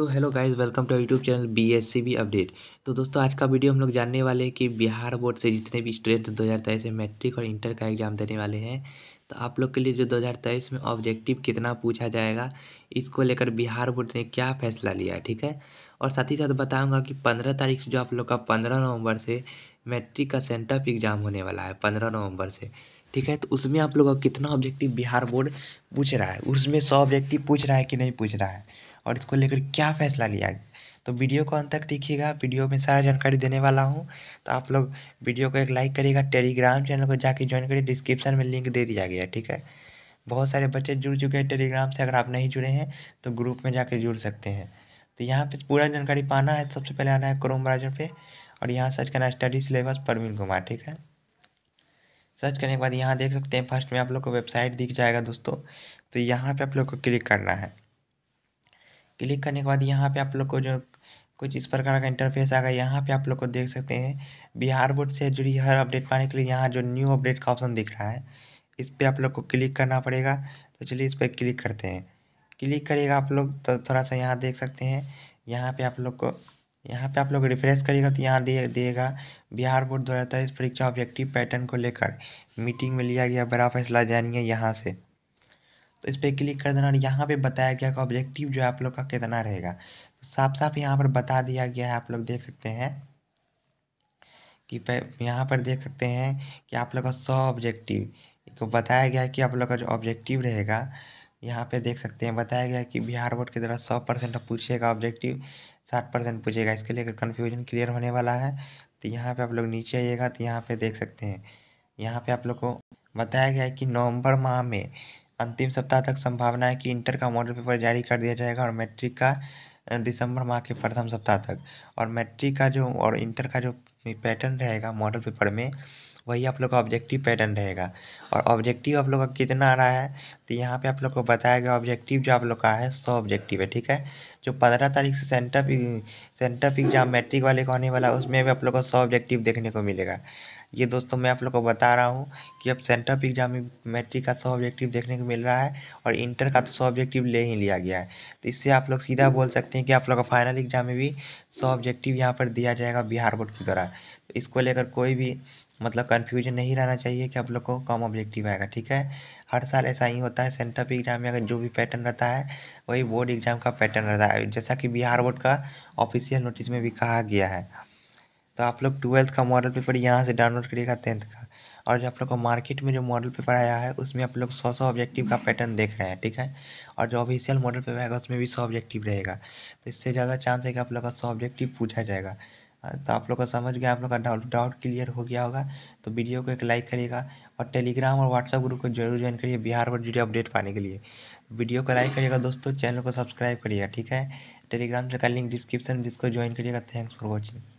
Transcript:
तो hello guys welcome to YouTube channel B S C update तो दोस्तों आज का वीडियो हम लोग जानने वाले हैं कि बिहार बोर्ड से जितने भी स्टूडेंट दो हज़ार तेईस में मैट्रिक और इंटर का एग्जाम देने वाले हैं तो आप लोग के लिए जो दो हज़ार तेईस में ऑब्जेक्टिव कितना पूछा जाएगा इसको लेकर बिहार बोर्ड ने क्या फैसला लिया है ठीक है और साथ ही साथ बताऊँगा कि पंद्रह तारीख से जो आप लोग का पंद्रह नवंबर से मैट्रिक का सेंटअप एग्जाम होने वाला है पंद्रह नवंबर से ठीक है तो उसमें आप लोग का कितना ऑब्जेक्टिव बिहार बोर्ड पूछ रहा है उसमें सौ ऑब्जेक्टिव पूछ रहा है कि नहीं पूछ रहा है और इसको लेकर क्या फैसला लिया तो वीडियो को अंत तक देखिएगा वीडियो में सारा जानकारी देने वाला हूँ तो आप लोग वीडियो को एक लाइक करिएगा टेलीग्राम चैनल को जाके ज्वाइन करिए डिस्क्रिप्शन में लिंक दे दिया गया ठीक है बहुत सारे बच्चे जुड़ चुके हैं टेलीग्राम से अगर आप नहीं जुड़े हैं तो ग्रुप में जाके जुड़ सकते हैं तो यहाँ पे पूरा जानकारी पाना है सबसे पहले आना है क्रोम ब्राउजर पे और यहाँ सर्च करना है स्टडी सिलेबस परवीन कुमार ठीक है सर्च करने के बाद यहाँ देख सकते हैं फर्स्ट में आप लोग को वेबसाइट दिख जाएगा दोस्तों तो यहाँ पर आप लोग को क्लिक करना है क्लिक करने के बाद यहाँ पे आप लोग को जो कुछ इस प्रकार का इंटरफेस आ गया यहाँ पे आप लोग को देख सकते हैं बिहार बोर्ड से जुड़ी हर अपडेट पाने के लिए यहाँ जो न्यू अपडेट का ऑप्शन दिख रहा है इस पर आप लोग को क्लिक करना पड़ेगा तो चलिए इस पर क्लिक करते हैं क्लिक करिएगा आप लोग तो थोड़ा सा यहाँ देख सकते हैं यहाँ पर आप लोग को यहाँ पे आप लोग रिफ्रेश करिएगा तो यहाँ दिए दिएगा बिहार बोर्ड दो हज़ार तेईस परीक्षा ऑब्जेक्टिव पैटर्न को लेकर मीटिंग में लिया गया बड़ा फैसला जानिए यहाँ से तो इस पर क्लिक कर देना और यहाँ पे बताया गया कि ऑब्जेक्टिव जो है आप लोग का कितना रहेगा तो साफ साफ यहाँ पर बता दिया गया है आप लोग देख सकते हैं कि यहाँ पर देख सकते हैं कि आप लोग का सौ ऑब्जेक्टिव को बताया गया है कि आप लोग का जो ऑब्जेक्टिव रहेगा यहाँ पे देख सकते हैं बताया गया कि बिहार बोर्ड की तरह सौ परसेंट पूछेगा ऑब्जेक्टिव साठ परसेंट पूछेगा इसके लिए अगर कन्फ्यूजन क्लियर होने वाला है तो यहाँ पे आप लोग नीचे आइएगा तो यहाँ पे देख सकते हैं यहाँ पे आप लोग को बताया गया है कि नवंबर माह में अंतिम सप्ताह तक संभावना है कि इंटर का मॉडल पेपर जारी कर दिया जाएगा और मैट्रिक का दिसंबर माह के प्रथम सप्ताह तक और मैट्रिक का जो और इंटर का जो पैटर्न रहेगा मॉडल पेपर में वही आप लोग का ऑब्जेक्टिव पैटर्न रहेगा और ऑब्जेक्टिव आप लोग का कितना आ रहा है तो यहाँ पे आप लोग को बताया गया ऑब्जेक्टिव जो आप लोग का है सौ ऑब्जेक्टिव है ठीक है जो पंद्रह तारीख से सेंटर सेंटर एग्जाम मैट्रिक वाले का होने वाला उसमें भी आप लोग को सौ ऑब्जेक्टिव देखने को मिलेगा ये दोस्तों मैं आप लोग को बता रहा हूँ कि अब सेंटर ऑफ एग्जाम में मैट्रिक का सौ ऑब्जेक्टिव देखने को मिल रहा है और इंटर का तो सौ ऑब्जेक्टिव ले ही लिया गया है तो इससे आप लोग सीधा बोल सकते हैं कि आप लोग का फाइनल एग्जाम में भी सौ ऑब्जेक्टिव यहाँ पर दिया जाएगा बिहार बोर्ड के द्वारा तो इसको लेकर कोई भी मतलब कन्फ्यूजन नहीं रहना चाहिए कि आप लोग को कम ऑब्जेक्टिव आएगा ठीक है हर साल ऐसा ही होता है सेंटर एग्जाम में अगर जो भी पैटर्न रहता है वही बोर्ड एग्जाम का पैटर्न रहता है जैसा कि बिहार बोर्ड का ऑफिशियल नोटिस में भी कहा गया है तो आप लोग ट्वेल्थ का मॉडल पेपर यहाँ से डाउनलोड करिएगा टेंथ का और जो आप लोग को मार्केट में जो मॉडल पेपर आया है उसमें आप लोग सौ सौ ऑब्जेक्टिव का पैटर्न देख रहे हैं ठीक है और जो ऑफिशियल मॉडल पेपर आएगा उसमें भी सौ ऑब्जेक्टिव रहेगा तो इससे ज़्यादा चांस है कि आप लोग का सौ ऑब्जेक्टिव पूछा जाएगा तो आप लोग का समझ गया आप लोग का डाउट डाउट क्लियर हो गया होगा तो वीडियो को एक लाइक करिएगा और टेलीग्राम और व्हाट्सअप ग्रुप को जरूर ज्वाइन करिए बिहार पर जुड़े अपडेट पाने के लिए वीडियो को लाइक करिएगा दोस्तों चैनल को सब्सक्राइब करिएगा ठीक है टेलीग्राम का लिंक डिस्क्रिप्शन जिसको ज्वाइन करिएगा थैंक्स फॉर वॉचिंग